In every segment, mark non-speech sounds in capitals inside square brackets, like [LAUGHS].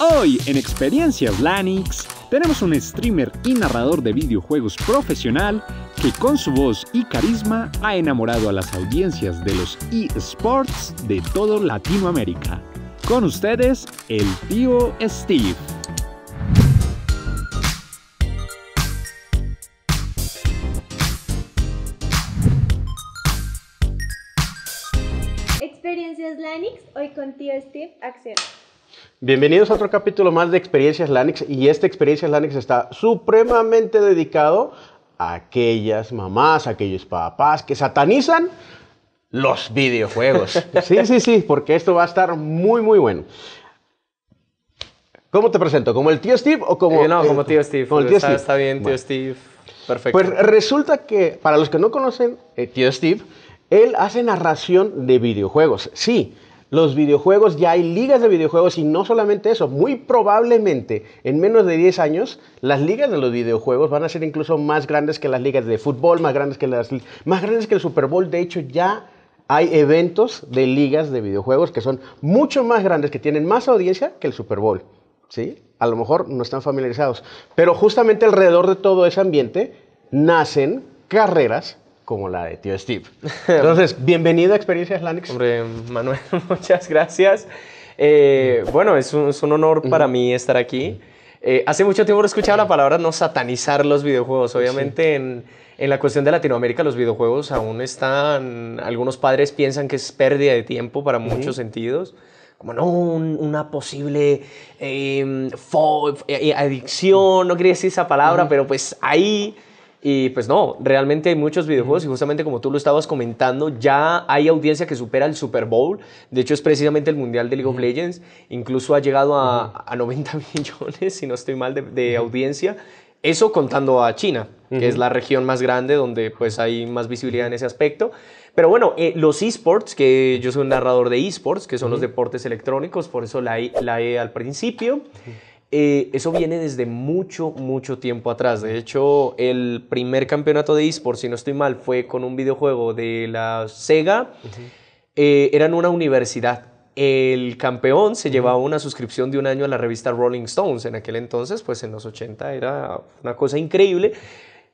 Hoy en Experiencias Lanix tenemos un streamer y narrador de videojuegos profesional que con su voz y carisma ha enamorado a las audiencias de los eSports de todo Latinoamérica. Con ustedes, el tío Steve. Experiencias Lanix, hoy con tío Steve ¡Acción! Bienvenidos a otro capítulo más de Experiencias Lanix y esta Experiencias Lanix está supremamente dedicado a aquellas mamás, a aquellos papás que satanizan los videojuegos. [LAUGHS] Sí, sí, sí, porque esto va a estar muy, muy bueno. ¿Cómo te presento? ¿Como el tío Steve o como...? Eh, no, como eh, tío Steve. Como el tío está, Steve. Está bien, tío Steve. Pues Perfecto. Pues resulta que, para los que no conocen, el eh, tío Steve, él hace narración de videojuegos. Sí, los videojuegos, ya hay ligas de videojuegos y no solamente eso, muy probablemente en menos de 10 años las ligas de los videojuegos van a ser incluso más grandes que las ligas de fútbol, más grandes que, las, más grandes que el Super Bowl, de hecho ya hay eventos de ligas de videojuegos que son mucho más grandes, que tienen más audiencia que el Super Bowl. ¿sí? A lo mejor no están familiarizados, pero justamente alrededor de todo ese ambiente nacen carreras como la de tío Steve. [LAUGHS] Entonces, bienvenido a Experiencias Lanix. Hombre, Manuel, [LAUGHS] muchas gracias. Eh, bueno, es un, honor para mí estar aquí. Eh, hace mucho tiempo he escuchado la palabra no satanizar los videojuegos. Obviamente en, en, la cuestión de Latinoamérica los videojuegos aún están, algunos padres piensan que es pérdida de tiempo para muchos sentidos como no, una posible em, eh, adicción, no quería decir esa palabra, pero pues ahí y pues no, realmente hay muchos videojuegos y justamente como tú lo estabas comentando, ya hay audiencia que supera el Super Bowl. De hecho, es precisamente el Mundial de League of Legends. Incluso ha llegado a, 90 [LAUGHS] millones, si no estoy mal, de, audiencia. Eso contando a China, que es la región más grande donde pues hay más visibilidad en ese aspecto. Pero bueno, eh, los esports, que yo soy un narrador de esports, que son los deportes electrónicos, por eso la, la e al principio. Eh, eso viene desde mucho, mucho tiempo atrás. De hecho, el primer campeonato de esports, si no estoy mal, fue con un videojuego de la Sega. Eh, eran una universidad. El campeón se llevaba una suscripción de un año a la revista Rolling Stones. En aquel entonces, pues en los 80 era una cosa increíble.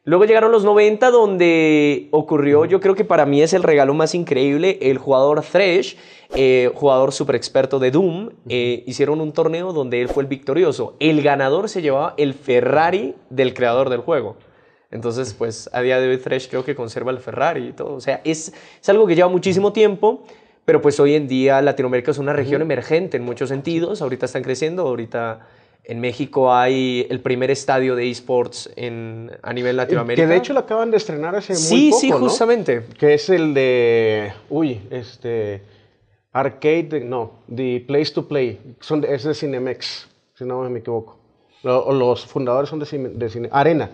Luego llegaron los 90 donde ocurrió, yo creo que para mí es el regalo más increíble, el jugador Thresh, eh, jugador super experto de Doom, eh, hicieron un torneo donde él fue el victorioso. El ganador se llevaba el Ferrari del creador del juego. Entonces, pues a día de hoy Thresh creo que conserva el Ferrari y todo. O sea, es, es algo que lleva muchísimo tiempo, pero pues hoy en día Latinoamérica es una región emergente en muchos sentidos. Ahorita están creciendo, ahorita en México hay el primer estadio de esports a nivel Latinoamérica. Eh, que de hecho lo acaban de estrenar hace muy poco, Sí, sí, justamente. Que es el de... Uy, este... Arcade, no, The Place to Play. Son es de Cinemex, si no me equivoco. Los fundadores son de, Cinemex. de Arena.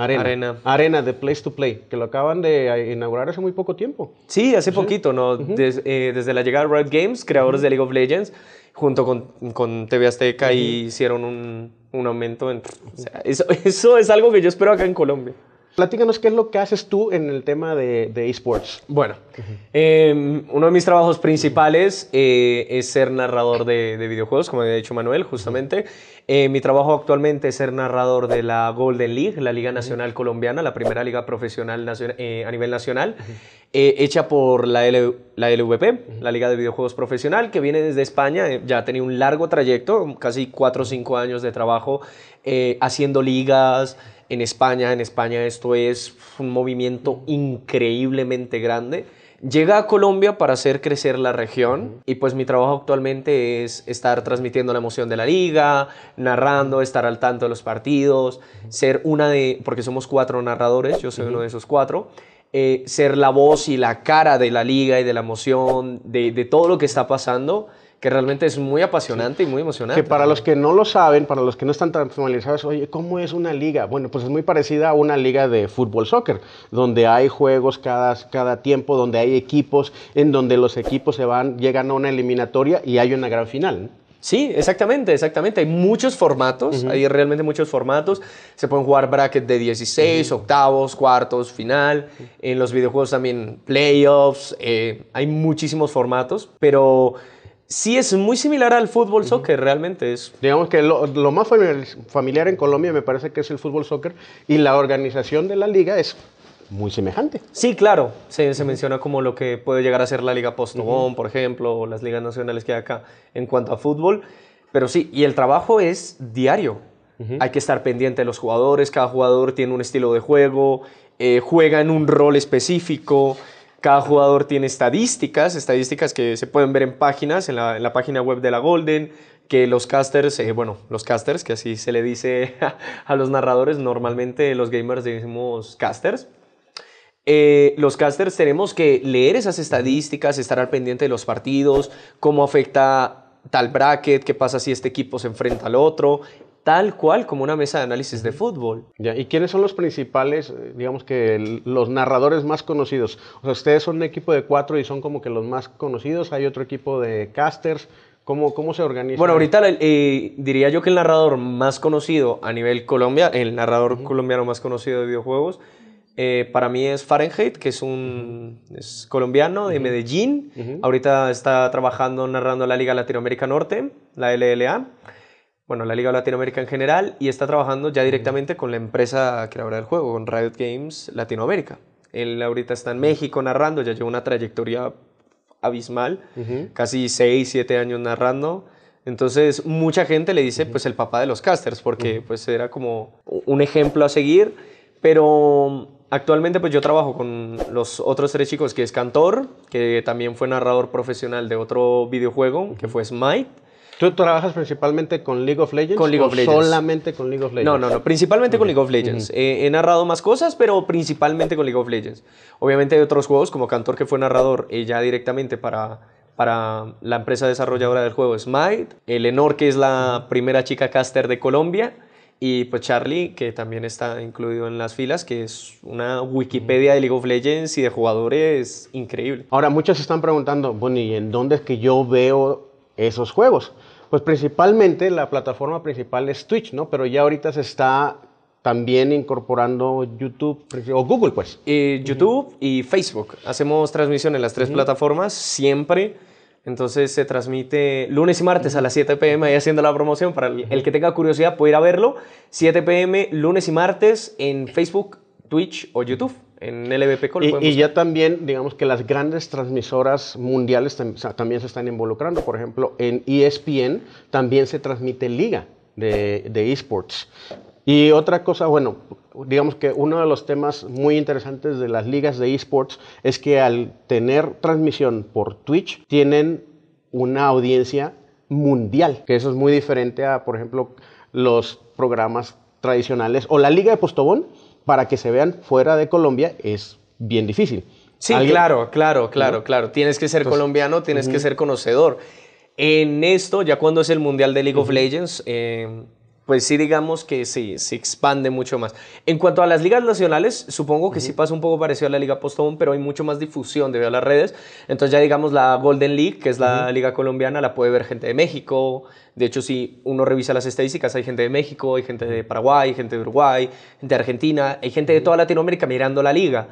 Arena. Arena. de Place to Play, que lo acaban de eh, inaugurar hace muy poco tiempo. Sí, hace poquito, ¿no? Eh, desde la llegada de Riot Games, creadores de League of Legends, junto con, con TV Azteca, hicieron un, un aumento. eso, [LAUGHS] eso es algo que yo espero acá en Colombia platícanos qué es lo que haces tú en el tema de, esports. Bueno, em, uno de mis trabajos principales eh, es ser narrador de, videojuegos, como había dicho Manuel, justamente. Eh, mi trabajo actualmente es ser narrador de la Golden League, la Liga Nacional Colombiana, la primera liga profesional eh, a nivel nacional. Eh, hecha por la, la LVP, la Liga de Videojuegos Profesional, que viene desde España, eh, ya ha tenido un largo trayecto, casi cuatro o cinco años de trabajo eh, haciendo ligas en España. En España esto es un movimiento increíblemente grande. Llega a Colombia para hacer crecer la región y pues mi trabajo actualmente es estar transmitiendo la emoción de la liga, narrando, estar al tanto de los partidos, ser una de, porque somos cuatro narradores, yo soy uno de esos cuatro, eh, ser la voz y la cara de la liga y de la emoción, de, todo lo que está pasando, que realmente es muy apasionante y muy emocionante. Que para los que no lo saben, para los que no están tan familiarizados, oye, ¿cómo es una liga? Bueno, pues es muy parecida a una liga de fútbol soccer, donde hay juegos cada, cada tiempo, donde hay equipos, en donde los equipos se van, llegan a una eliminatoria y hay una gran final. Sí, exactamente, exactamente. Hay muchos formatos, hay realmente muchos formatos. Se pueden jugar brackets de 16, octavos, cuartos, final. En los videojuegos también playoffs. Eh, hay muchísimos formatos, pero sí es muy similar al fútbol soccer, realmente es. Digamos que lo, lo, más familiar en Colombia me parece que es el fútbol soccer y la organización de la liga es muy semejante. Sí, claro. Se, menciona como lo que puede llegar a ser la Liga Post por ejemplo, o las ligas nacionales que hay acá en cuanto a fútbol. Pero sí, y el trabajo es diario. Hay que estar pendiente de los jugadores, cada jugador tiene un estilo de juego, eh, juega en un rol específico, cada jugador tiene estadísticas, estadísticas que se pueden ver en páginas, en la, página web de la Golden, que los casters, eh, bueno, los casters, que así se le dice a, [LAUGHS] a los narradores, normalmente los gamers decimos casters, eh, los casters tenemos que leer esas estadísticas, estar al pendiente de los partidos, cómo afecta tal bracket, qué pasa si este equipo se enfrenta al otro, tal cual como una mesa de análisis de fútbol. ¿Y quiénes son los principales, eh, digamos que los narradores más conocidos? O sea, ustedes son un equipo de cuatro y son como que los más conocidos, hay otro equipo de casters. ¿Cómo, ¿Cómo se organiza? Bueno, ahorita eh, diría yo que el narrador más conocido a nivel Colombia, el narrador colombiano más conocido de videojuegos, eh, para mí es Fahrenheit, que es un es colombiano de Medellín. Ahorita está trabajando, narrando la Liga Latinoamérica Norte, la LLA. Bueno, la Liga Latinoamérica en general. Y está trabajando ya directamente con la empresa creadora del juego, con Riot Games Latinoamérica. Él ahorita está en México narrando, ya lleva una trayectoria abismal, casi 6, 7 años narrando. Entonces, mucha gente le dice, pues, el papá de los casters, porque, pues, era como un ejemplo a seguir. Pero Actualmente pues yo trabajo con los otros tres chicos, que es Cantor, que también fue narrador profesional de otro videojuego, que fue Smite. ¿Tú trabajas principalmente con League of Legends? Con League of Legends. ¿Solamente con League of Legends? No, no, no. Principalmente con League of Legends. Eh, he narrado más cosas, pero principalmente con League of Legends. Obviamente hay otros juegos, como Cantor, que fue narrador ella eh, ya directamente para, para la empresa desarrolladora del juego Smite. Enor que es la primera chica caster de Colombia y pues Charlie, que también está incluido en las filas, que es una Wikipedia de League of Legends y de jugadores increíble. Ahora, muchos están preguntando, bueno, ¿y en dónde es que yo veo esos juegos? Pues principalmente la plataforma principal es Twitch, ¿no? Pero ya ahorita se está también incorporando YouTube o Google, pues. Eh, YouTube y Facebook. Hacemos transmisión en las tres plataformas siempre entonces se transmite lunes y martes a las 7 pm, ahí haciendo la promoción. Para el, que tenga curiosidad puede ir a verlo. 7 pm lunes y martes en Facebook, Twitch o YouTube en LBP. Y, ya también, digamos que las grandes transmisoras mundiales también se están involucrando. Por ejemplo, en ESPN también se transmite liga de, de esports. Y otra cosa, bueno, digamos que uno de los temas muy interesantes de las ligas de esports es que al tener transmisión por Twitch tienen una audiencia mundial, que eso es muy diferente a, por ejemplo, los programas tradicionales o la liga de Postobón, para que se vean fuera de Colombia es bien difícil. Sí, claro, claro, claro, claro. Tienes que ser colombiano, tienes que ser conocedor. En esto, ya cuando es el Mundial de League of Legends, eh, pues sí digamos que sí, se expande mucho más. En cuanto a las ligas nacionales, supongo que sí pasa un poco parecido a la Liga Postobón, pero hay mucho más difusión debido a las redes. Entonces ya digamos la Golden League, que es la liga colombiana, la puede ver gente de México. De hecho, si uno revisa las estadísticas, hay gente de México, hay gente de Paraguay, gente de Uruguay, gente de Argentina, hay gente de toda Latinoamérica mirando la liga.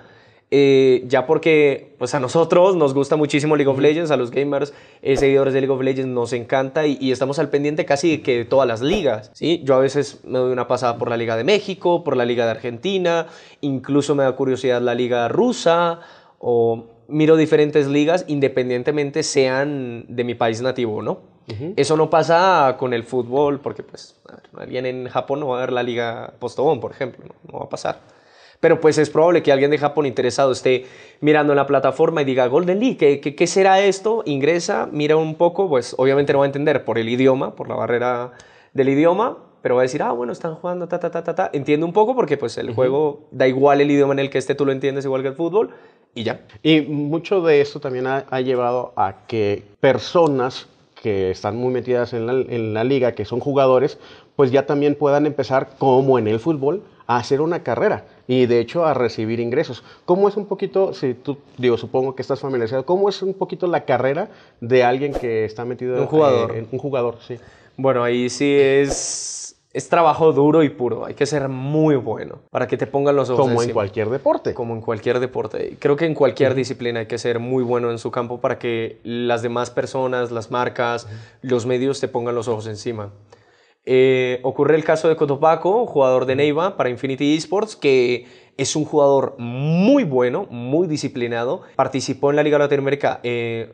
Eh, ya porque pues a nosotros nos gusta muchísimo League of Legends, a los gamers eh, seguidores de League of Legends nos encanta y, estamos al pendiente casi de que todas las ligas, ¿sí? Yo a veces me doy una pasada por la Liga de México, por la Liga de Argentina, incluso me da curiosidad la Liga rusa o miro diferentes ligas independientemente sean de mi país nativo, ¿no? Eso no pasa con el fútbol porque pues alguien en Japón no va a ver la Liga Postobón, por ejemplo, no va a pasar. Pero pues es probable que alguien de Japón interesado esté mirando en la plataforma y diga, Golden League, ¿qué, será esto? Ingresa, mira un poco, pues obviamente no va a entender por el idioma, por la barrera del idioma, pero va a decir, ah, bueno, están jugando, ta, ta, ta, ta, ta. Entiende un poco porque pues el juego da igual el idioma en el que esté, tú lo entiendes igual que el fútbol y ya. Y mucho de esto también ha, llevado a que personas que están muy metidas en la, liga, que son jugadores, pues ya también puedan empezar, como en el fútbol, a hacer una carrera y de hecho a recibir ingresos. ¿Cómo es un poquito, si tú, digo, supongo que estás familiarizado, cómo es un poquito la carrera de alguien que está metido en un jugador. en un jugador? Sí. Bueno, ahí sí es es trabajo duro y puro. Hay que ser muy bueno para que te pongan los ojos. Como en cualquier deporte. Como en cualquier deporte. Creo que en cualquier disciplina hay que ser muy bueno en su campo para que las demás personas, las marcas, los medios te pongan los ojos encima. Eh, ocurre el caso de Cotopaco, jugador de Neiva para Infinity Esports, que es un jugador muy bueno, muy disciplinado. Participó en la Liga Latinoamérica, eh,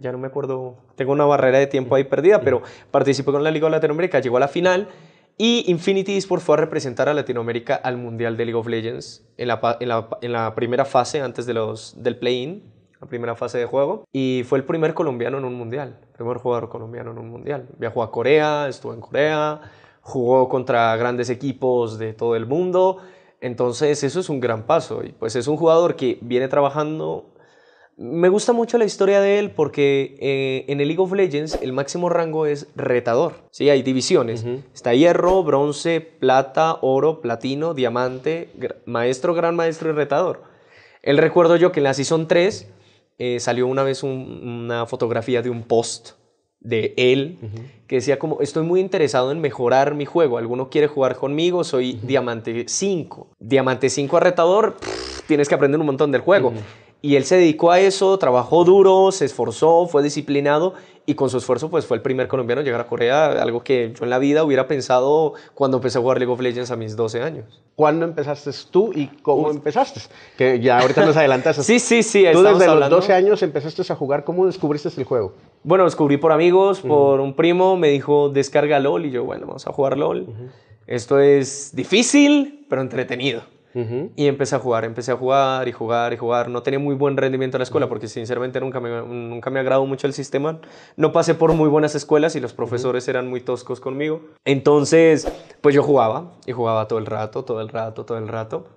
ya, no, me acuerdo, tengo una barrera de tiempo ahí perdida, pero participó en la Liga Latinoamérica, llegó a la final. Y Infinity Esports fue a representar a Latinoamérica al Mundial de League of Legends en la, en la primera fase antes de los, del play-in la primera fase de juego, y fue el primer colombiano en un mundial, el primer jugador colombiano en un mundial. Viajó a Corea, estuvo en Corea, jugó contra grandes equipos de todo el mundo, entonces eso es un gran paso, y pues es un jugador que viene trabajando... Me gusta mucho la historia de él porque eh, en el League of Legends el máximo rango es retador. Sí, hay divisiones. Está hierro, bronce, plata, oro, platino, diamante, maestro, gran maestro y retador. Él recuerdo yo que en la Season 3 eh, salió una vez una fotografía de un post de él que decía como estoy muy interesado en mejorar mi juego, alguno quiere jugar conmigo, soy diamante 5. Diamante 5 Arretador, tienes que aprender un montón del juego. Y él se dedicó a eso, trabajó duro, se esforzó, fue disciplinado y con su esfuerzo pues fue el primer colombiano en llegar a Corea, algo que yo en la vida hubiera pensado cuando empecé a jugar League of Legends a mis 12 años. ¿Cuándo empezaste tú y cómo empezaste? Que ya ahorita nos adelantas. [LAUGHS] sí, sí, sí. Tú desde los 12 años empezaste a jugar, ¿cómo descubriste el juego? Bueno, descubrí por amigos, por un primo, me dijo descarga LOL y yo bueno, vamos a jugar LOL. Esto es difícil, pero entretenido. Y empecé a jugar, empecé a jugar y jugar y jugar. No tenía muy buen rendimiento en la escuela porque sinceramente nunca me, nunca me agradó mucho el sistema. No pasé por muy buenas escuelas y los profesores eran muy toscos conmigo. Entonces, pues yo jugaba y jugaba todo el rato, todo el rato, todo el rato.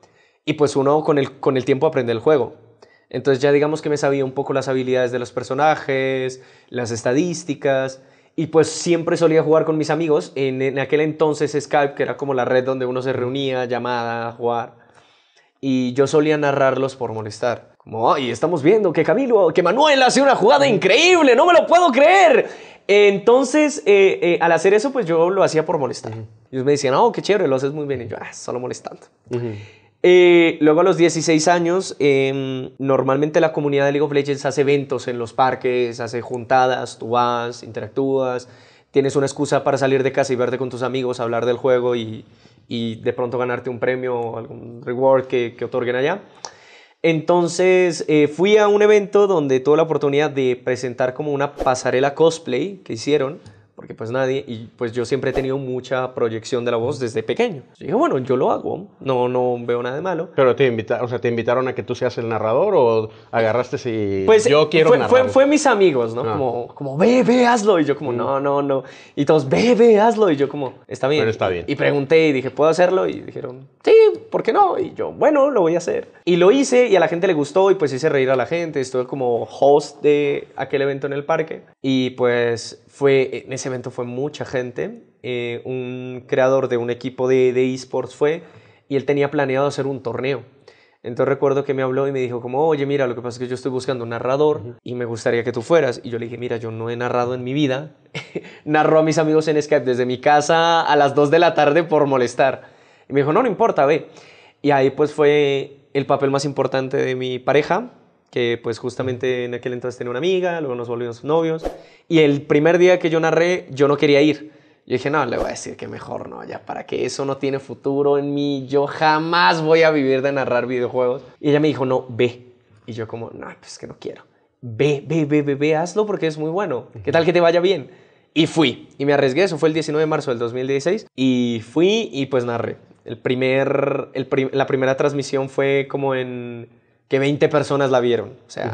Y pues uno con el, con el tiempo aprende el juego. Entonces ya digamos que me sabía un poco las habilidades de los personajes, las estadísticas. Y pues siempre solía jugar con mis amigos en, aquel entonces Skype, que era como la red donde uno se reunía, llamada, jugar y yo solía narrarlos por molestar. Como, ay, estamos viendo que Camilo, que Manuel hace una jugada increíble, no me lo puedo creer. Entonces, eh, eh, al hacer eso, pues yo lo hacía por molestar. Y ellos me decían, oh, qué chévere, lo haces muy bien. Y yo, ah, solo molestando. Eh, luego a los 16 años, em, normalmente la comunidad de League of Legends hace eventos en los parques, hace juntadas, tú vas, interactúas, tienes una excusa para salir de casa y verte con tus amigos, hablar del juego y, y de pronto ganarte un premio o algún reward que, otorguen allá. Entonces eh, fui a un evento donde tuve la oportunidad de presentar como una pasarela cosplay que hicieron porque pues nadie, y pues yo siempre he tenido mucha proyección de la voz desde pequeño. Yo dije, bueno, yo lo hago, no, no veo nada de malo. Pero te, invita, o sea, te invitaron a que tú seas el narrador o agarraste si pues, yo eh, quiero fue, Fue, mis amigos, ¿no? Ah. Como, como, ve, ve, hazlo. Y yo como, no, no, no. Y todos, ve, ve, hazlo. Y yo como, está bien. Pero está bien. Y, y pregunté y dije, ¿puedo hacerlo? Y dijeron, sí, ¿por qué no? Y yo, bueno, lo voy a hacer. Y lo hice y a la gente le gustó y pues hice reír a la gente. Estuve como host de aquel evento en el parque. Y pues fue, en ese evento fue mucha gente, eh, un creador de un equipo de esports fue y él tenía planeado hacer un torneo. Entonces recuerdo que me habló y me dijo como, oye, mira, lo que pasa es que yo estoy buscando un narrador y me gustaría que tú fueras. Y yo le dije, mira, yo no he narrado en mi vida. [LAUGHS] Narro a mis amigos en Skype desde mi casa a las 2 de la tarde por molestar. Y me dijo, no, no importa, ve. Y ahí pues fue el papel más importante de mi pareja, que pues justamente en aquel entonces tenía una amiga, luego nos volvimos novios. Y el primer día que yo narré, yo no quería ir. Yo dije, no, le voy a decir que mejor no, ya para que eso no tiene futuro en mí, yo jamás voy a vivir de narrar videojuegos. Y ella me dijo, no, ve. Y yo como, no, pues que no quiero. Ve, ve, ve, ve, hazlo porque es muy bueno. ¿Qué tal que te vaya bien? Y fui, y me arriesgué, eso fue el 19 de marzo del 2016, y fui y pues narré. El primer, la primera transmisión fue como en que 20 personas la vieron, o sea,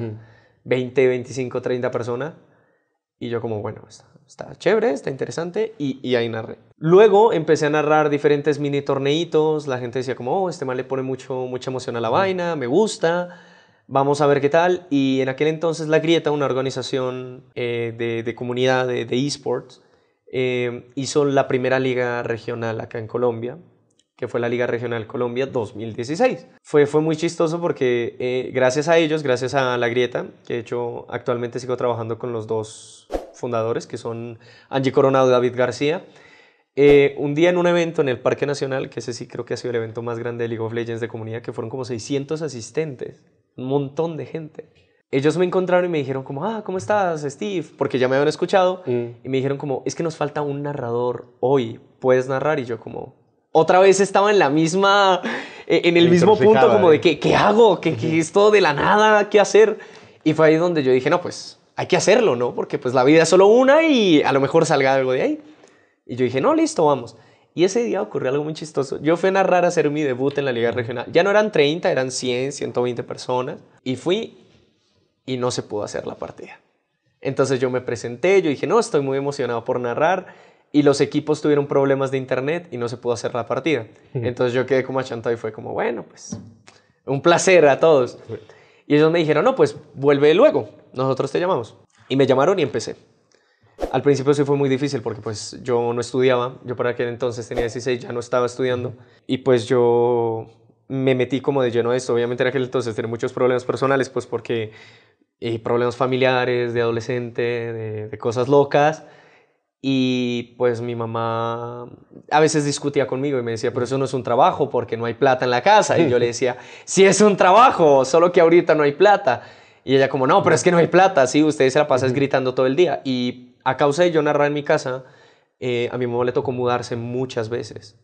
20, 25, 30 personas. Y yo como, bueno, está, está chévere, está interesante, y, y, ahí narré. Luego empecé a narrar diferentes mini torneitos, la gente decía como, oh, este mal le pone mucho, mucha emoción a la vaina, me gusta, vamos a ver qué tal. Y en aquel entonces La Grieta, una organización eh, de, comunidad de, esports, eh, hizo la primera liga regional acá en Colombia, que fue la Liga Regional Colombia 2016. Fue, fue muy chistoso porque eh, gracias a ellos, gracias a La Grieta, que de hecho actualmente sigo trabajando con los dos fundadores, que son Angie Coronado y David García, eh, un día en un evento en el Parque Nacional, que ese sí creo que ha sido el evento más grande de League of Legends de comunidad, que fueron como 600 asistentes, un montón de gente. Ellos me encontraron y me dijeron como, ah, ¿cómo estás, Steve? Porque ya me habían escuchado. Mm. Y me dijeron como, es que nos falta un narrador hoy, ¿puedes narrar? Y yo como, otra vez estaba en la misma, eh, en el mismo punto como de eh. que, ¿qué hago? que ¿Qué, es todo de la nada? ¿Qué hacer? Y fue ahí donde yo dije, no, pues hay que hacerlo, ¿no? Porque pues la vida es solo una y a lo mejor salga algo de ahí. Y yo dije, no, listo, vamos. Y ese día ocurrió algo muy chistoso. Yo fui a narrar a hacer mi debut en la Liga Regional. Ya no eran 30, eran 100, 120 personas. Y fui y no se pudo hacer la partida. Entonces yo me presenté, yo dije, no, estoy muy emocionado por narrar y los equipos tuvieron problemas de internet y no se pudo hacer la partida. Entonces yo quedé como achantado y fue como, bueno, pues un placer a todos. Y ellos me dijeron, no, pues vuelve luego, nosotros te llamamos. Y me llamaron y empecé. Al principio sí fue muy difícil porque pues yo no estudiaba, yo para aquel entonces tenía 16, ya no estaba estudiando y pues yo me metí como de lleno a esto. Obviamente en aquel entonces tenía muchos problemas personales pues porque y eh, problemas familiares, de adolescente, de, de cosas locas y pues mi mamá a veces discutía conmigo y me decía, pero eso no es un trabajo porque no hay plata en la casa. Y yo le decía, [LAUGHS] sí es un trabajo, solo que ahorita no hay plata. Y ella como, no, pero es que no hay plata, sí, usted se la es gritando todo el día. Y a causa de yo narrar en mi casa, eh, a mi mamá le tocó mudarse muchas veces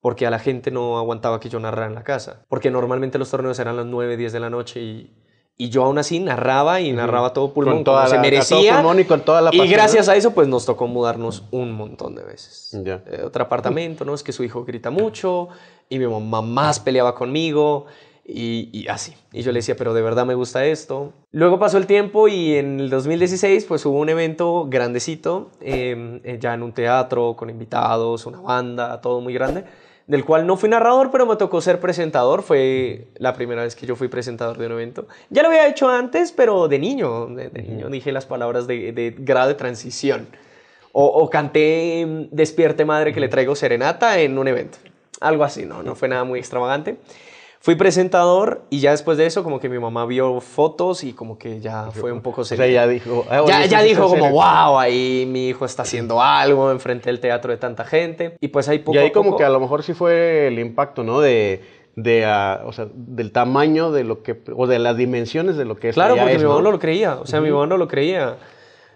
porque a la gente no aguantaba que yo narrara en la casa. Porque normalmente los torneos eran las 9, 10 de la noche y y yo aún así narraba y narraba todo pulmón con toda se merecía. pulmón y, con toda la y gracias a eso, pues nos tocó mudarnos un montón de veces. Eh, otro apartamento, ¿no? Es que su hijo grita mucho y mi mamá más peleaba conmigo y, y así. Y yo le decía, pero de verdad me gusta esto. Luego pasó el tiempo y en el 2016 pues hubo un evento grandecito, em, eh, ya en un teatro, con invitados, una banda, todo muy grande del cual no fui narrador, pero me tocó ser presentador. Fue la primera vez que yo fui presentador de un evento. Ya lo había hecho antes, pero de niño. De, niño dije las palabras de, grado de transición. O, o, canté Despierte Madre que le traigo serenata en un evento. Algo así, no, no fue nada muy extravagante. Fui presentador y ya después de eso como que mi mamá vio fotos y como que ya fue un poco serio. O sea, ya dijo... Ah, ya, dijo como, wow, ahí mi hijo está haciendo algo enfrente del teatro de tanta gente. Y pues ahí poco Y ahí como que a lo mejor sí fue el impacto, ¿no? De de, ah, o sea, del tamaño de lo que, o de las dimensiones de lo que es. Claro, porque mi mamá ¿no? lo creía, o sea, mi mamá no lo creía.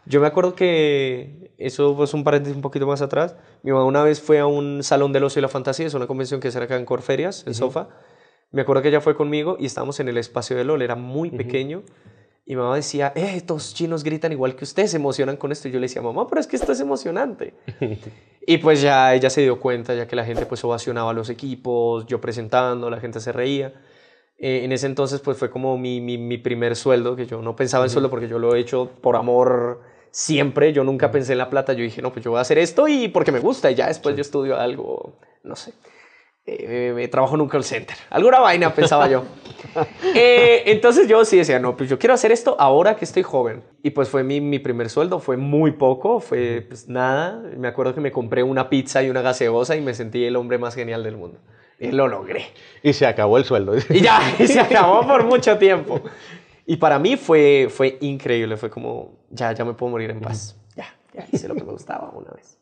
Yo me acuerdo que, eso fue pues, un paréntesis un poquito más atrás, mi mamá una vez fue a un salón del ocio y la fantasía, es una convención que se hace acá en Corferias, el sofá SOFA, me acuerdo que ella fue conmigo y estábamos en el espacio de LOL, era muy pequeño. Y mamá decía, eh, estos chinos gritan igual que ustedes, se emocionan con esto. Y yo le decía, mamá, pero es que esto es emocionante. [LAUGHS] y pues ya ella se dio cuenta, ya que la gente pues ovacionaba los equipos, yo presentando, la gente se reía. Eh, en ese entonces pues fue como mi, primer sueldo, que yo no pensaba en sueldo porque yo lo he hecho por amor siempre, yo nunca pensé en la plata, yo dije, no, pues yo voy a hacer esto y porque me gusta y ya después yo estudio algo, no sé. Eh, eh, trabajo en un call center. Alguna vaina, pensaba yo. [LAUGHS] Eh, entonces yo sí decía, no, pues yo quiero hacer esto ahora que estoy joven. Y pues fue mi, mi primer sueldo, fue muy poco, fue pues nada. Me acuerdo que me compré una pizza y una gaseosa y me sentí el hombre más genial del mundo. Y lo logré. Y se acabó el sueldo. Y ya, [LAUGHS] y se acabó por mucho tiempo. Y para mí fue, fue increíble, fue como, ya, ya me puedo morir en paz. Ya, ya hice lo que me gustaba una vez.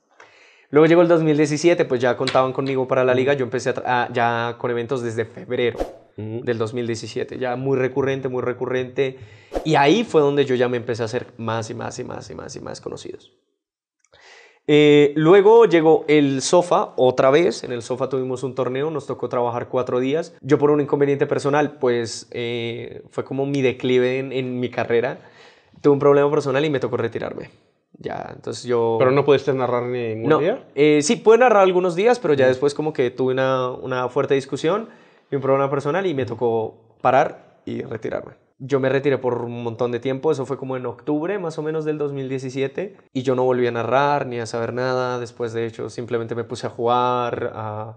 Luego llegó el 2017, pues ya contaban conmigo para la liga, yo empecé ah, ya con eventos desde febrero del 2017, ya muy recurrente, muy recurrente, y ahí fue donde yo ya me empecé a hacer más y más y más y más y más conocidos. Eh, luego llegó el SOFA otra vez, en el SOFA tuvimos un torneo, nos tocó trabajar cuatro días, yo por un inconveniente personal, pues eh, fue como mi declive en, en mi carrera, tuve un problema personal y me tocó retirarme. Ya, entonces yo... ¿Pero no pudiste narrar ningún día? Eh, sí, pude narrar algunos días, pero ya después como que tuve una, una fuerte discusión y un problema personal y me tocó parar y retirarme. Yo me retiré por un montón de tiempo, eso fue como en octubre más o menos del 2017 y yo no volví a narrar ni a saber nada, después de hecho simplemente me puse a jugar, a,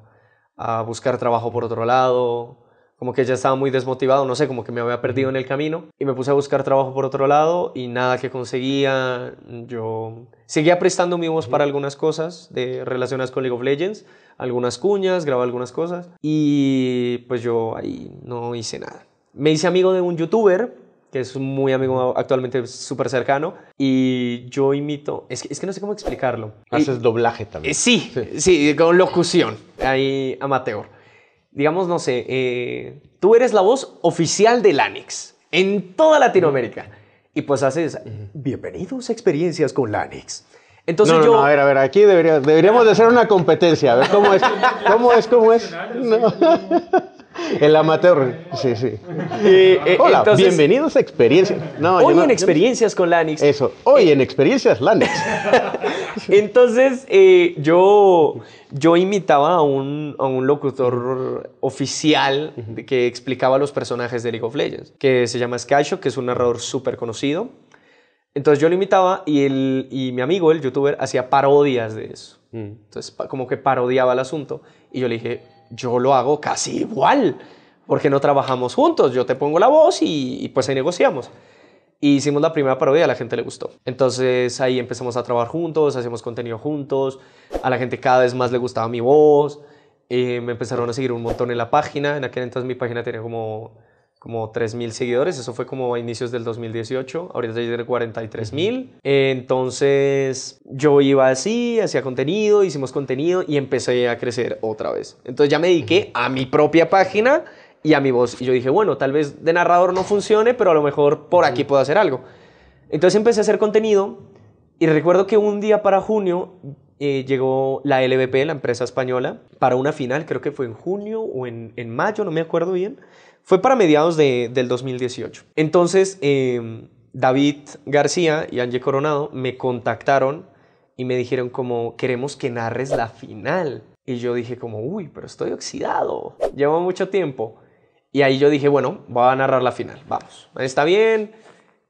a buscar trabajo por otro lado, como que ya estaba muy desmotivado, no sé, como que me había perdido en el camino y me puse a buscar trabajo por otro lado y nada que conseguía. Yo seguía prestando mi voz para algunas cosas de, relacionadas con League of Legends, algunas cuñas, grababa algunas cosas y pues yo ahí no hice nada. Me hice amigo de un youtuber que es muy amigo actualmente súper cercano y yo imito, es que, no sé cómo explicarlo. Haces doblaje también. Eh, sí, sí, sí, con locución, ahí amateur digamos, no sé, eh, tú eres la voz oficial de Lanix en toda Latinoamérica. Y pues haces, bienvenidos a experiencias con Lanix. Entonces yo... a ver, a ver, aquí deberíamos de hacer una competencia. A ver, ¿cómo es? ¿Cómo es? ¿Cómo es? No. El amateur. Sí, sí. Eh, Hola, bienvenidos a Experiencias. hoy en Experiencias con Lanix. Eso, hoy en Experiencias Lanix. [LAUGHS] entonces, eh, yo, yo imitaba a un, locutor oficial que explicaba los personajes de League of Legends, que se llama Skyshock, que es un narrador súper conocido. Entonces yo lo imitaba y, y mi amigo, el youtuber, hacía parodias de eso. Mm. Entonces, como que parodiaba el asunto. Y yo le dije, yo lo hago casi igual, porque no trabajamos juntos, yo te pongo la voz y, pues ahí negociamos. hicimos la primera parodia, a la gente le gustó. Entonces ahí empezamos a trabajar juntos, hacemos contenido juntos, a la gente cada vez más le gustaba mi voz, eh, me empezaron a seguir un montón en la página, en aquel entonces mi página tenía como como 3.000 seguidores, eso fue como a inicios del 2018, ahorita ya tiene 43.000. Entonces yo iba así, hacía contenido, hicimos contenido y empecé a crecer otra vez. Entonces ya me dediqué a mi propia página y a mi voz. Y yo dije, bueno, tal vez de narrador no funcione, pero a lo mejor por aquí puedo hacer algo. Entonces empecé a hacer contenido y recuerdo que un día para junio eh, llegó la LVP, la empresa española, para una final, creo que fue en junio o en, en mayo, no me acuerdo bien. Fue para mediados de, del 2018. Entonces, eh, David García y Angie Coronado me contactaron y me dijeron como, queremos que narres la final. Y yo dije como, uy, pero estoy oxidado, llevo mucho tiempo. Y ahí yo dije, bueno, voy a narrar la final, vamos, está bien,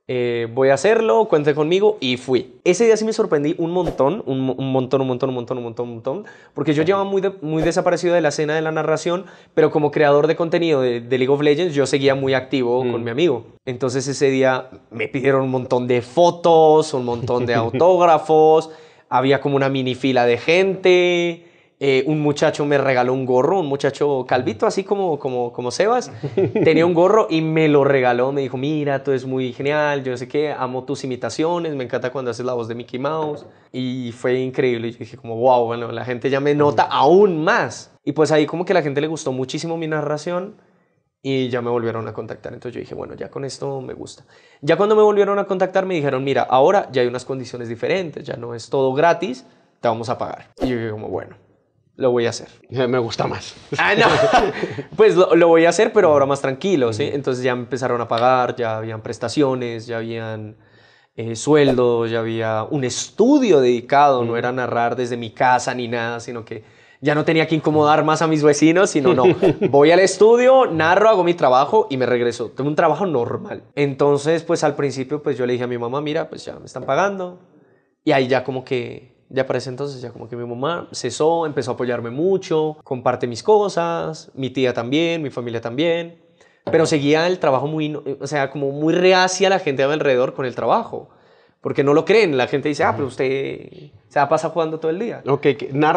eh, voy a hacerlo, cuente conmigo y fui. Ese día sí me sorprendí un montón, un, montón, un montón, un montón, un montón, un montón, porque yo llevaba muy, muy desaparecido de la escena de la narración, pero como creador de contenido de, League of Legends yo seguía muy activo mm. con mi amigo. Entonces ese día me pidieron un montón de fotos, un montón de [LAUGHS] autógrafos, había como una mini fila de gente. Eh, un muchacho me regaló un gorro, un muchacho calvito, así como, como, como Sebas, tenía un gorro y me lo regaló, me dijo, mira, tú es muy genial, yo sé que amo tus imitaciones, me encanta cuando haces la voz de Mickey Mouse, y fue increíble, yo dije como, wow, bueno, la gente ya me nota aún más, y pues ahí como que la gente le gustó muchísimo mi narración, y ya me volvieron a contactar. Entonces yo dije, bueno, ya con esto me gusta. Ya cuando me volvieron a contactar me dijeron, mira, ahora ya hay unas condiciones diferentes, ya no es todo gratis, te vamos a pagar. Y yo dije, como, bueno, lo voy a hacer. [LAUGHS] Me gusta más. Ah, no. [LAUGHS] pues lo, voy a hacer, pero ahora más tranquilo, ¿sí? Entonces ya empezaron a pagar, ya habían prestaciones, ya habían eh, sueldos, ya había un estudio dedicado, no era narrar desde mi casa ni nada, sino que ya no tenía que incomodar más a mis vecinos, sino no, [LAUGHS] voy al estudio, narro, hago mi trabajo y me regreso. Tengo un trabajo normal. Entonces, pues al principio, pues yo le dije a mi mamá, mira, pues ya me están pagando. Y ahí ya como que ya para entonces ya como que mi mamá cesó, empezó a apoyarme mucho, comparte mis cosas, mi tía también, mi familia también, pero seguía el trabajo muy, o sea, como muy reacia la gente mi alrededor con el trabajo. Porque no lo creen, la gente dice, ah, pero pues usted se va a pasar jugando todo el día. Ok,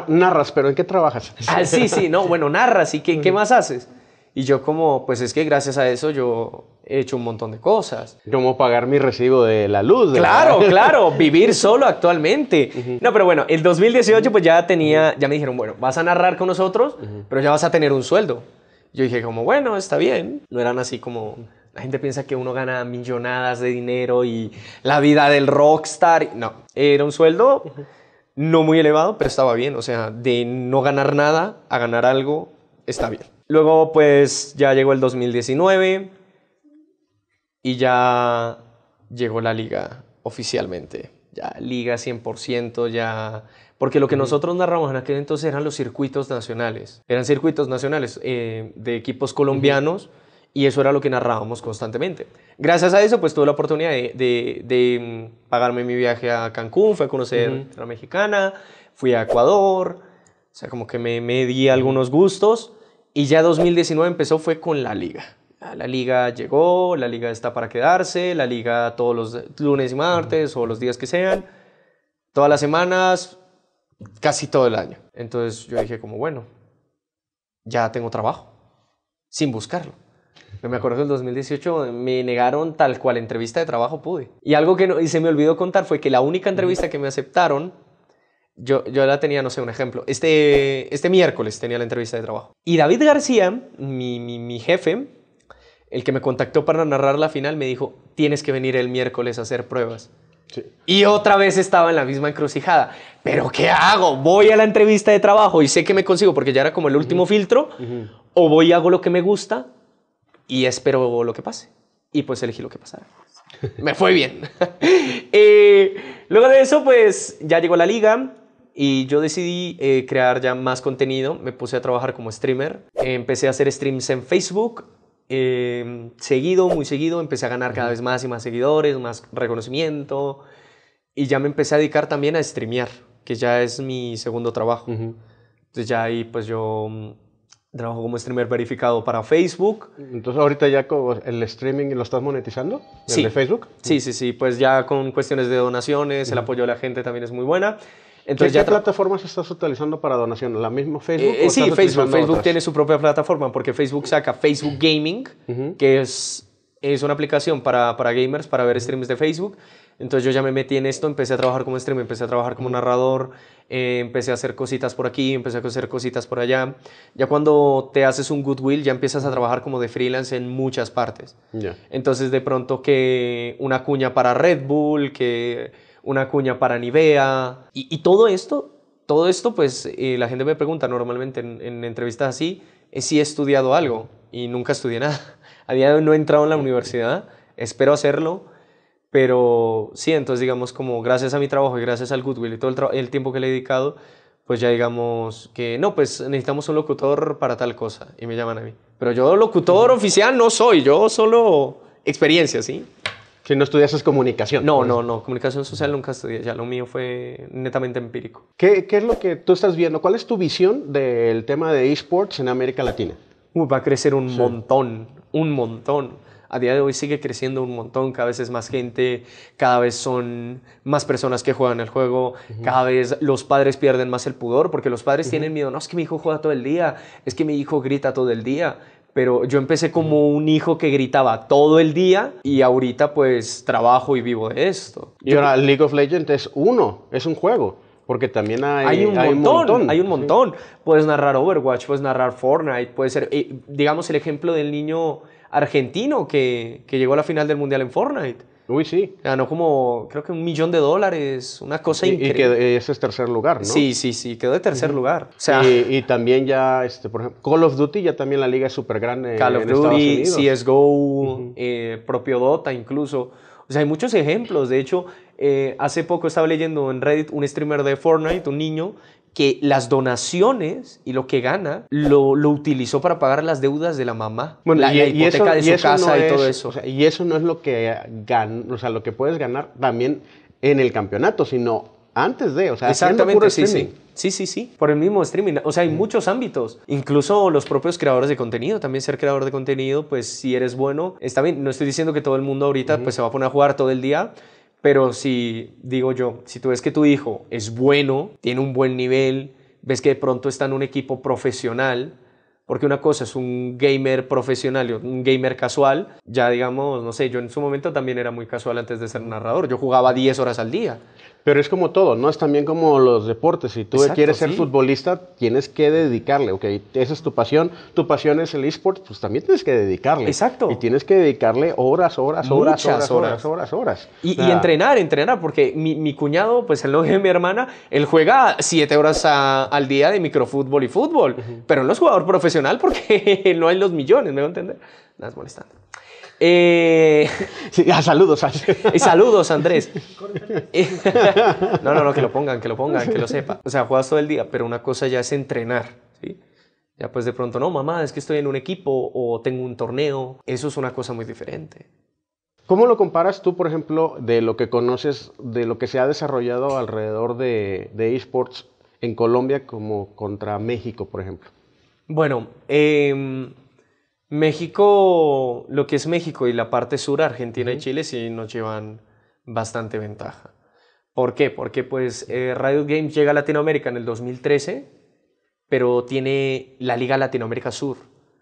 narras, pero ¿en qué trabajas? Ah, sí, sí, no, [LAUGHS] bueno, narras, ¿y qué más haces? Y yo como, pues es que gracias a eso yo he hecho un montón de cosas. Como pagar mi recibo de la luz. Claro, [LAUGHS] claro, vivir solo actualmente. No, pero bueno, el 2018 pues ya tenía, ya me dijeron, bueno, vas a narrar con nosotros, pero ya vas a tener un sueldo. Yo dije como, bueno, está bien. No eran así como, la gente piensa que uno gana millonadas de dinero y la vida del rockstar. No, era un sueldo no muy elevado, pero estaba bien. O sea, de no ganar nada a ganar algo, está bien. Luego, pues ya llegó el 2019 y ya llegó la liga oficialmente. Ya liga 100%, ya... Porque lo que nosotros narramos en aquel entonces eran los circuitos nacionales. Eran circuitos nacionales eh, de equipos colombianos y eso era lo que narrábamos constantemente. Gracias a eso, pues tuve la oportunidad de, mm, pagarme mi viaje a Cancún, fue a conocer la mexicana, fui a Ecuador, o sea, como que me, me di algunos gustos y ya 2019 empezó fue con la liga. La liga llegó, la liga está para quedarse, la liga todos los lunes y martes o los días que sean, todas las semanas, casi todo el año. Entonces yo dije como, bueno, ya tengo trabajo, sin buscarlo. Me acuerdo el 2018 me negaron tal cual entrevista de trabajo pude. Y algo que no, se me olvidó contar fue que la única entrevista que me aceptaron yo, yo la tenía, no sé, un ejemplo. Este, este miércoles tenía la entrevista de trabajo. Y David García, mi, jefe, el que me contactó para narrar la final, me dijo, tienes que venir el miércoles a hacer pruebas. Y otra vez estaba en la misma encrucijada. ¿Pero qué hago? ¿Voy a la entrevista de trabajo y sé que me consigo porque ya era como el último filtro? ¿O voy y hago lo que me gusta y espero lo que pase? Y pues elegí lo que pasara. [LAUGHS] me fue bien. [LAUGHS] Eh, luego de eso, pues ya llegó la liga y yo decidí eh, crear ya más contenido, me puse a trabajar como streamer, empecé a hacer streams en Facebook, em, seguido, muy seguido, empecé a ganar cada vez más y más seguidores, más reconocimiento y ya me empecé a dedicar también a streamear, que ya es mi segundo trabajo. Entonces ya ahí pues yo mm, trabajo como streamer verificado para Facebook. Entonces ahorita ya con el streaming lo estás monetizando, el sí. de Facebook. Sí, sí, sí, pues ya con cuestiones de donaciones, el apoyo de la gente también es muy buena. ¿Qué, ya plataformas estás utilizando para donación? ¿La misma eh, Facebook? Eh, sí, Facebook. Facebook tiene su propia plataforma porque Facebook saca Facebook Gaming, que es, es una aplicación para, gamers, para ver streams de Facebook. Entonces yo ya me metí en esto, empecé a trabajar como streamer, empecé a trabajar como narrador, eh, empecé a hacer cositas por aquí, empecé a hacer cositas por allá. Ya cuando te haces un goodwill, ya empiezas a trabajar como de freelance en muchas partes. Entonces de pronto que una cuña para Red Bull, que una cuña para Nivea. Y, todo esto, todo esto, pues eh, la gente me pregunta normalmente en, entrevistas así, eh, si he estudiado algo y nunca estudié nada. [LAUGHS] A día de hoy no he entrado en la universidad, espero hacerlo, pero sí, entonces digamos como gracias a mi trabajo y gracias al Goodwill y todo el, el tiempo que le he dedicado, pues ya digamos que no, pues necesitamos un locutor para tal cosa y me llaman a mí. Pero yo locutor oficial no soy, yo solo experiencia, ¿sí? Si no estudiaste comunicación. No, no, no. Comunicación social nunca estudié. Ya lo mío fue netamente empírico. ¿Qué, qué es lo que tú estás viendo? ¿Cuál es tu visión del tema de esports en América Latina? va a crecer un montón, un montón. A día de hoy sigue creciendo un montón, cada vez es más gente, cada vez son más personas que juegan el juego, cada vez los padres pierden más el pudor porque los padres tienen miedo, no, es que mi hijo juega todo el día, es que mi hijo grita todo el día, pero yo empecé como un hijo que gritaba todo el día y ahorita pues trabajo y vivo de esto. Y ahora League of Legends es uno, es un juego. Porque también hay, un, montón, Hay un montón. Puedes narrar Overwatch, puedes narrar Fortnite, puede ser, eh, digamos, el ejemplo del niño argentino que, que llegó a la final del Mundial en Fortnite Uy, sí. Ganó como, creo que un millón de dólares, una cosa increíble. Y que ese es tercer lugar, ¿no? Sí, sí, sí, quedó de tercer lugar. O sea, y, también ya, este, por ejemplo, Call of Duty ya también la liga es súper grande. Call of en Duty, CSGO, eh, propio Dota incluso. O sea, hay muchos ejemplos. De hecho, eh, hace poco estaba leyendo en Reddit un streamer de Fortnite, un niño, que las donaciones y lo que gana lo, utilizó para pagar las deudas de la mamá, la, y, hipoteca de su casa y todo eso. y eso no es lo que, o sea, lo que puedes ganar también en el campeonato, sino antes de, o sea, exactamente, sí, sí, sí, sí, por el mismo streaming, o sea, hay mm. muchos ámbitos, incluso los propios creadores de contenido, también ser creador de contenido, pues si eres bueno, está bien, no estoy diciendo que todo el mundo ahorita pues se va a poner a jugar todo el día, pero si, digo yo, si tú ves que tu hijo es bueno, tiene un buen nivel, ves que de pronto está en un equipo profesional, porque una cosa es un gamer profesional y un gamer casual, ya digamos, no sé, yo en su momento también era muy casual antes de ser narrador, yo jugaba 10 horas al día. Pero es como todo, ¿no? Es también como los deportes. Si tú quieres ser futbolista, tienes que dedicarle, ¿ok? Esa es tu pasión. Tu pasión es el eSport, pues también tienes que dedicarle. Exacto. Y tienes que dedicarle horas, horas, horas, horas, horas, horas, horas, Y, entrenar, entrenar, porque mi, cuñado, pues el novio de mi hermana, él juega siete horas al día de microfútbol y fútbol, pero no es jugador profesional porque [LAUGHS] no hay los millones, ¿me voy a entender? Nada, es molestando. Eh, [LAUGHS] ah, eh... saludos. Y saludos, Andrés. [LAUGHS] no, no, no, que lo pongan, que lo pongan, que lo sepa. O sea, juegas todo el día, pero una cosa ya es entrenar, ¿sí? Ya pues de pronto, no, mamá, es que estoy en un equipo o tengo un torneo. Eso es una cosa muy diferente. ¿Cómo lo comparas tú, por ejemplo, de lo que conoces, de lo que se ha desarrollado alrededor de, de esports en Colombia como contra México, por ejemplo? Bueno, eh, México, lo que es México y la parte sur, Argentina y Chile, sí nos llevan bastante ventaja. ¿Por qué? Porque pues eh, Riot Games llega a Latinoamérica en el 2013, pero tiene la Liga Latinoamérica Sur.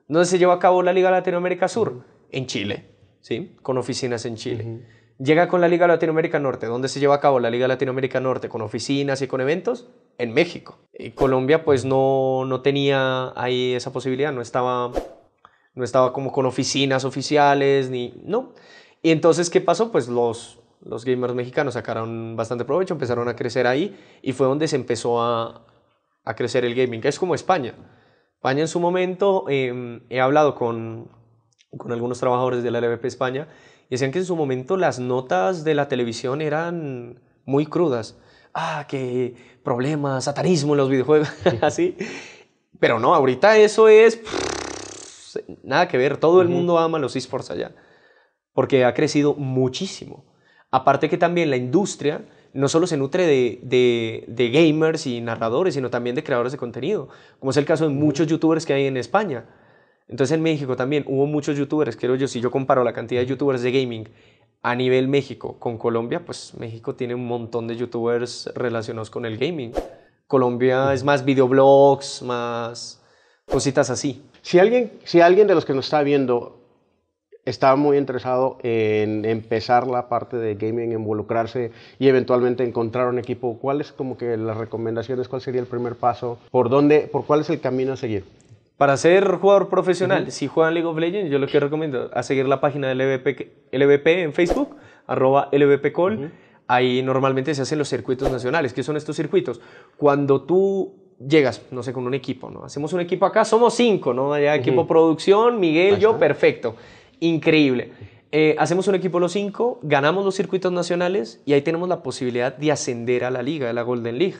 ¿Dónde se lleva a cabo la Liga Latinoamérica Sur? En Chile, ¿sí? Con oficinas en Chile. Llega con la Liga Latinoamérica Norte. ¿Dónde se lleva a cabo la Liga Latinoamérica Norte? Con oficinas y con eventos. En México. Y Colombia pues no, no tenía ahí esa posibilidad, no estaba no estaba como con oficinas oficiales, ni... No. Y entonces, ¿qué pasó? Pues los, los gamers mexicanos sacaron bastante provecho, empezaron a crecer ahí y fue donde se empezó a, crecer el gaming, que es como España. España en su momento, em, he hablado con, con algunos trabajadores de la LVP España y decían que en su momento las notas de la televisión eran muy crudas. Ah, qué problemas, satanismo en los videojuegos, [LAUGHS] así. Pero no, ahorita eso es nada que ver, todo el mundo ama los esports allá, porque ha crecido muchísimo. Aparte que también la industria no solo se nutre de, gamers y narradores, sino también de creadores de contenido, como es el caso de muchos youtubers que hay en España. Entonces en México también hubo muchos youtubers, creo yo, si yo comparo la cantidad de youtubers de gaming a nivel México con Colombia, pues México tiene un montón de youtubers relacionados con el gaming. Colombia es más videoblogs, más cositas así. Si alguien, si alguien de los que nos está viendo está muy interesado en empezar la parte de gaming, involucrarse y eventualmente encontrar un equipo, ¿cuáles como que las recomendaciones? ¿Cuál sería el primer paso? ¿Por dónde, por cuál es el camino a seguir? Para ser jugador profesional, si juegan League of Legends, yo lo que recomiendo es seguir la página del LVP, en Facebook, arroba LVPcall. Ahí normalmente se hacen los circuitos nacionales. ¿Qué son estos circuitos? Cuando tú llegas, no sé, con un equipo, ¿no? Hacemos un equipo acá, somos cinco, ¿no? Ya equipo producción, Miguel, yo, perfecto, increíble. Eh, hacemos un equipo los cinco, ganamos los circuitos nacionales y ahí tenemos la posibilidad de ascender a la liga, a la Golden League.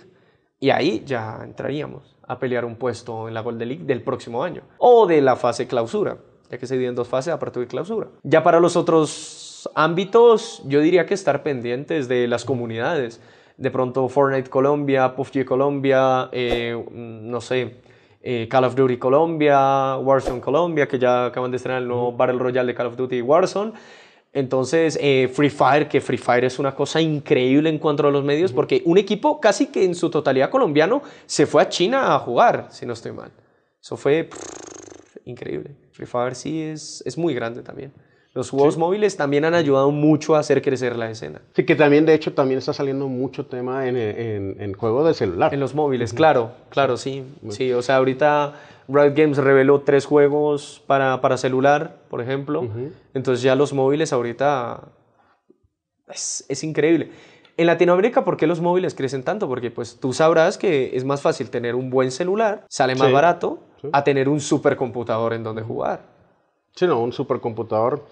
Y ahí ya entraríamos a pelear un puesto en la Golden League del próximo año o de la fase clausura, ya que se divide en dos fases, apertura de clausura. Ya para los otros ámbitos, yo diría que estar pendientes de las comunidades de pronto Fortnite Colombia, PUBG Colombia, eh, no sé, eh, Call of Duty Colombia, Warzone Colombia, que ya acaban de estrenar el nuevo Battle Royale de Call of Duty y Warzone. Entonces, eh, Free Fire, que Free Fire es una cosa increíble en cuanto a los medios, porque un equipo casi que en su totalidad colombiano se fue a China a jugar, si no estoy mal. Eso fue increíble. Free Fire sí es, es muy grande también. Los juegos móviles también han ayudado mucho a hacer crecer la escena. Sí, que también, de hecho, también está saliendo mucho tema en, en, en juegos de celular. En los móviles, claro, claro, sí. Sí, o sea, ahorita Riot Games reveló tres juegos para, para celular, por ejemplo. Entonces ya los móviles ahorita es, es increíble. En Latinoamérica, ¿por qué los móviles crecen tanto? Porque pues tú sabrás que es más fácil tener un buen celular, sale más barato, a tener un supercomputador en donde jugar no, un supercomputador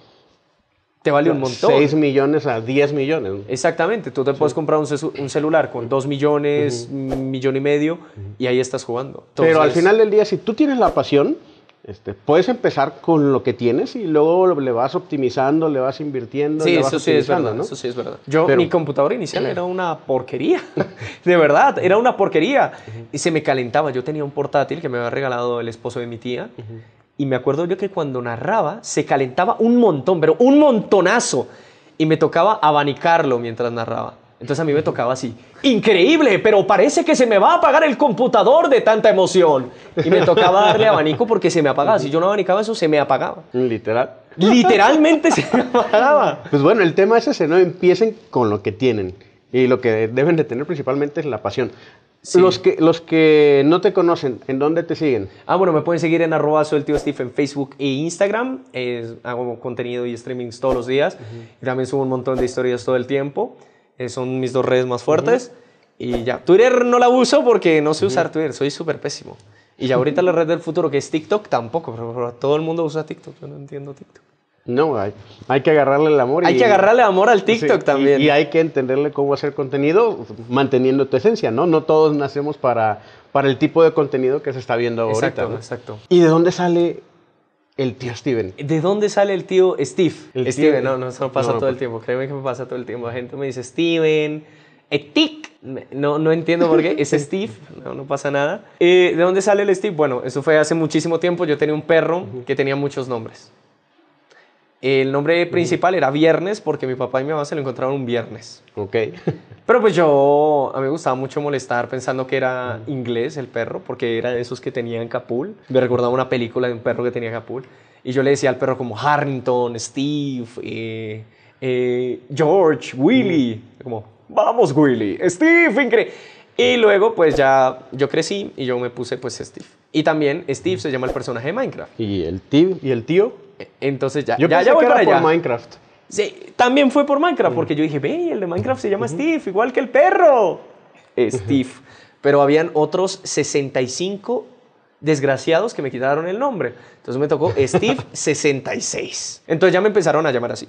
te vale un montón. 6 millones a 10 millones. Exactamente, tú te puedes comprar un, celular con 2 millones, millón y medio, y ahí estás jugando. Pero al final del día, si tú tienes la pasión, este, puedes empezar con lo que tienes y luego le vas optimizando, le vas invirtiendo. Sí, le vas eso, sí es verdad, ¿no? eso sí es verdad. Yo, mi computadora inicial era una porquería, [LAUGHS] de verdad, era una porquería. Y se me calentaba. Yo tenía un portátil que me había regalado el esposo de mi tía. Y me acuerdo yo que cuando narraba se calentaba un montón, pero un montonazo. Y me tocaba abanicarlo mientras narraba. Entonces a mí me tocaba así, increíble, pero parece que se me va a apagar el computador de tanta emoción. Y me tocaba darle abanico porque se me apagaba. Si yo no abanicaba eso, se me apagaba. Literal. Literalmente se me apagaba. Pues bueno, el tema es ese, ¿no? Empiecen con lo que tienen. Y lo que deben de tener principalmente es la pasión. Los, que, los que no te conocen, ¿en dónde te siguen? Ah, bueno, me pueden seguir en arroba el tío Steve en Facebook e Instagram. hago contenido y streamings todos los días. también subo un montón de historias todo el tiempo. Eh, son mis dos redes más fuertes. Y ya, Twitter no la uso porque no sé usar Twitter, soy súper pésimo. Y ya ahorita la red del futuro, que es TikTok, tampoco, todo el mundo usa TikTok, yo no entiendo TikTok. No, hay, que agarrarle el amor. Hay que agarrarle amor al TikTok también. Y, hay que entenderle cómo hacer contenido manteniendo tu esencia, ¿no? No todos nacemos para, para el tipo de contenido que se está viendo ahorita. Exacto, exacto. ¿Y de dónde sale el tío Steven. ¿De dónde sale el tío Steve? Steven, no, no, eso me pasa todo el pues. tiempo. Créeme que me pasa todo el tiempo. La gente me dice Steven, eh, No, no entiendo por qué. Es [LAUGHS] Steve, no, no pasa nada. Eh, ¿De dónde sale el Steve? Bueno, eso fue hace muchísimo tiempo. Yo tenía un perro que tenía muchos nombres. El nombre principal era Viernes porque mi papá y mi mamá se lo encontraron un viernes. Ok. [LAUGHS] Pero pues yo, a mí me gustaba mucho molestar pensando que era inglés el perro, porque era de esos que tenían capul. Me recordaba una película de un perro que tenía capul. Y yo le decía al perro como Harrington, Steve, eh, eh, George, Willy. Como, vamos Willy, Steve, increíble. Y luego, pues ya yo crecí y yo me puse pues Steve. Y también Steve se llama el personaje de Minecraft. ¿Y el ¿Y el tío? Entonces ya, yo ya, pensé que era por Minecraft. Sí, también fue por Minecraft, mm. porque yo dije, ve, el de Minecraft se llama Steve, igual que el perro. Eh, Steve. Pero habían otros 65 desgraciados que me quitaron el nombre. Entonces me tocó Steve 66. [LAUGHS] Entonces ya me empezaron a llamar así.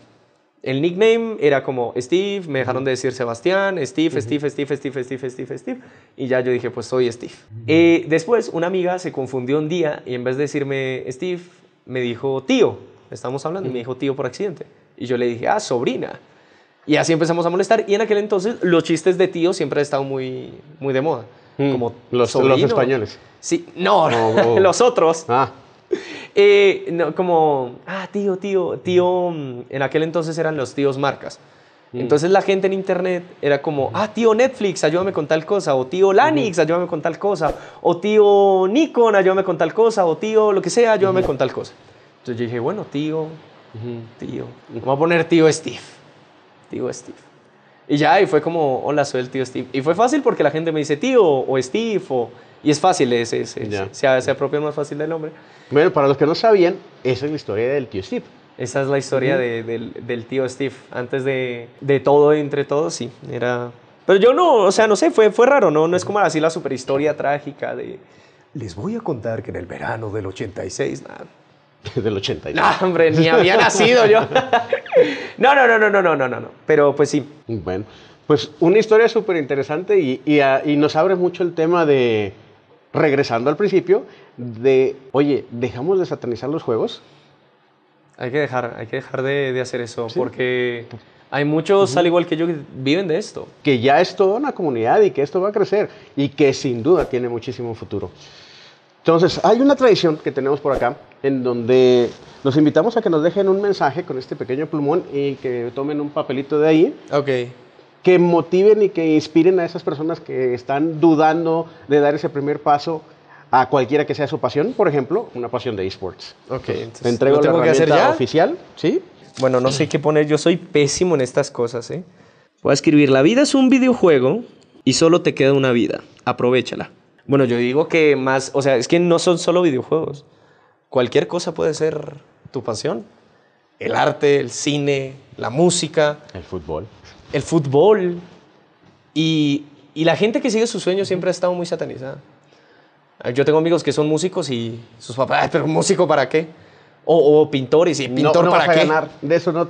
El nickname era como Steve, me dejaron de decir Sebastián, Steve, Steve, Steve, Steve, Steve, Steve, Steve, y ya yo dije, pues soy Steve. Eh, después, una amiga se confundió un día y en vez de decirme Steve, me dijo tío, estamos hablando, y me dijo tío por accidente. Y yo le dije, ah, sobrina. Y así empezamos a molestar. Y en aquel entonces los chistes de tío siempre han estado muy, muy de moda. Mm. como los, españoles. Sí, no, oh, oh. [LAUGHS] los otros. Ah. [LAUGHS] Eh, no, como, ah, tío, tío, tío. Mm, en aquel entonces eran los tíos marcas. Mm. Entonces la gente en internet era como, ah, tío Netflix, ayúdame con tal cosa, o tío Lanix, ayúdame con tal cosa, o tío Nikon, ayúdame con tal cosa, o tío lo que sea, ayúdame con tal cosa. Entonces yo dije, bueno, tío, tío, vamos a poner tío Steve, tío Steve. Y ya, y fue como, hola, soy el tío Steve. Y fue fácil porque la gente me dice tío o Steve, o, y es fácil, es, es, sea se, se, apropia más fácil del nombre. Bueno, para los que no sabían, esa es la historia del tío Steve. Esa es la historia de, del, tío Steve. Antes de, de todo, entre todos, sí, era... Pero yo no, o sea, no sé, fue, fue raro, ¿no? No es como así la superhistoria trágica de... Les voy a contar que en el verano del 86... [LAUGHS] del 86. No, hombre, ni había nacido yo. [LAUGHS] no, no, no, no, no, no, no, no. Pero pues sí. Bueno, pues una historia súper interesante y, y, ah, y nos abre mucho el tema de, regresando al principio, de, oye, ¿dejamos de satanizar los juegos? Hay que dejar, hay que dejar de, hacer eso, porque hay muchos, al igual que yo, que viven de esto. Que ya es toda una comunidad y que esto va a crecer y que sin duda tiene muchísimo futuro. Entonces, hay una tradición que tenemos por acá en donde los invitamos a que nos dejen un mensaje con este pequeño plumón y que tomen un papelito de ahí. Ok. Que motiven y que inspiren a esas personas que están dudando de dar ese primer paso a cualquiera que sea su pasión, por ejemplo, una pasión de esports. Ok, entonces, te entrego ¿lo tengo que hacer ya? oficial, ¿sí? Bueno, no sé qué poner, yo soy pésimo en estas cosas, ¿eh? Voy a escribir, la vida es un videojuego y solo te queda una vida, aprovechala. Bueno, yo digo que más, o sea, es que no son solo videojuegos. Cualquier cosa puede ser tu pasión. El arte, el cine, la música. El fútbol. El fútbol. Y, y la gente que sigue su sueño siempre ha estado muy satanizada. Ah, yo tengo amigos que son músicos y sus papás, pero músico para qué? O, pintores y pintor qué no para vas A ganar. De eso no,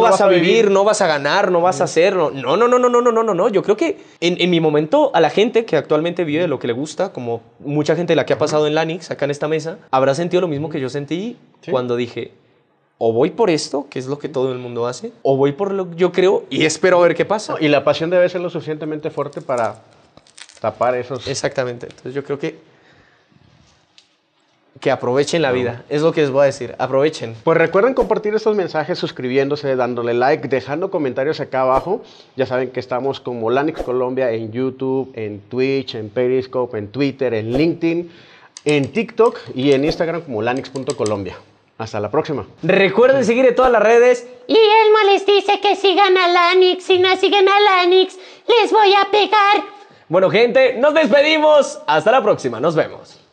vas, a vivir, no vas a ganar, no vas a mm. hacerlo No, no, no, no, no, no, no, no, Yo creo que en, en mi momento a la gente que actualmente vive lo que le gusta, como mucha gente la que ha pasado en Lanix, acá en esta mesa, habrá sentido lo mismo que yo sentí cuando dije, o voy por esto, que es lo que todo el mundo hace, o voy por lo que yo creo y espero ver qué pasa. y la pasión debe ser lo suficientemente fuerte para tapar esos. Exactamente. Entonces yo creo que que aprovechen la vida. Es lo que les voy a decir. Aprovechen. Pues recuerden compartir estos mensajes, suscribiéndose, dándole like, dejando comentarios acá abajo. Ya saben que estamos como Lanix Colombia en YouTube, en Twitch, en Periscope, en Twitter, en LinkedIn, en TikTok y en Instagram como lanix.colombia. Hasta la próxima. Recuerden mm. seguir en todas las redes. Y Elmo les dice que sigan a Lanix. Si no siguen a Lanix, les voy a pegar. Bueno, gente, nos despedimos. Hasta la próxima. Nos vemos.